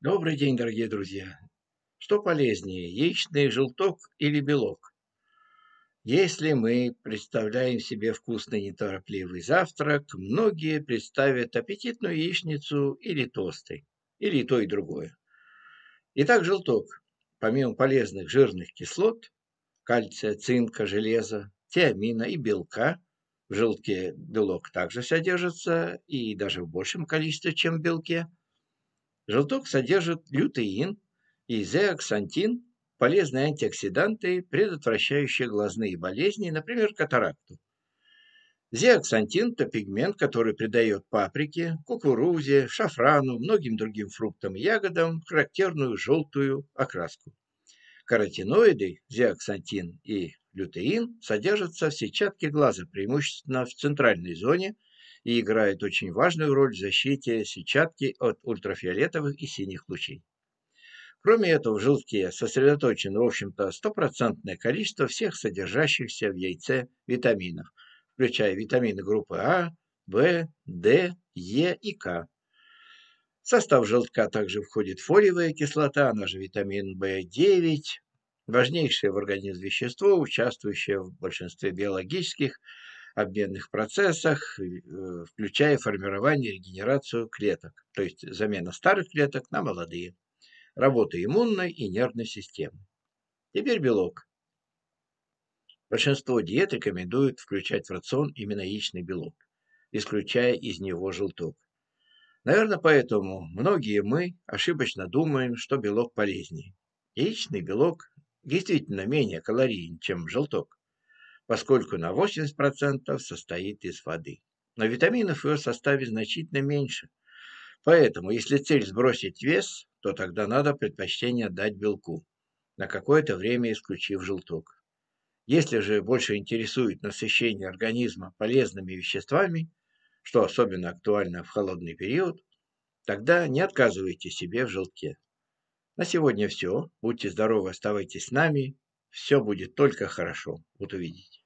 Добрый день, дорогие друзья! Что полезнее, яичный желток или белок? Если мы представляем себе вкусный неторопливый завтрак, многие представят аппетитную яичницу или тосты, или то и другое. Итак, желток, помимо полезных жирных кислот, кальция, цинка, железа, тиамина и белка, в желтке белок также содержится и даже в большем количестве, чем в белке – Желток содержит лютеин и зеоксантин, полезные антиоксиданты, предотвращающие глазные болезни, например, катаракту. Зеоксантин – это пигмент, который придает паприке, кукурузе, шафрану, многим другим фруктам и ягодам характерную желтую окраску. Каротиноиды, зеоксантин и лютеин содержатся в сетчатке глаза, преимущественно в центральной зоне – и играет очень важную роль в защите сетчатки от ультрафиолетовых и синих лучей. Кроме этого, в желтке сосредоточено, в общем-то, стопроцентное количество всех содержащихся в яйце витаминов, включая витамины группы А, В, Д, Е и К. В состав желтка также входит фолиевая кислота, она же витамин В9, важнейшее в организме вещество, участвующее в большинстве биологических обменных процессах, э, включая формирование и регенерацию клеток, то есть замена старых клеток на молодые, работа иммунной и нервной системы. Теперь белок. Большинство диет рекомендуют включать в рацион именно яичный белок, исключая из него желток. Наверное, поэтому многие мы ошибочно думаем, что белок полезнее. Яичный белок действительно менее калорийен, чем желток поскольку на 80% состоит из воды. Но витаминов в ее составе значительно меньше. Поэтому, если цель сбросить вес, то тогда надо предпочтение отдать белку, на какое-то время исключив желток. Если же больше интересует насыщение организма полезными веществами, что особенно актуально в холодный период, тогда не отказывайте себе в желтке. На сегодня все. Будьте здоровы, оставайтесь с нами. Все будет только хорошо. Вот увидите.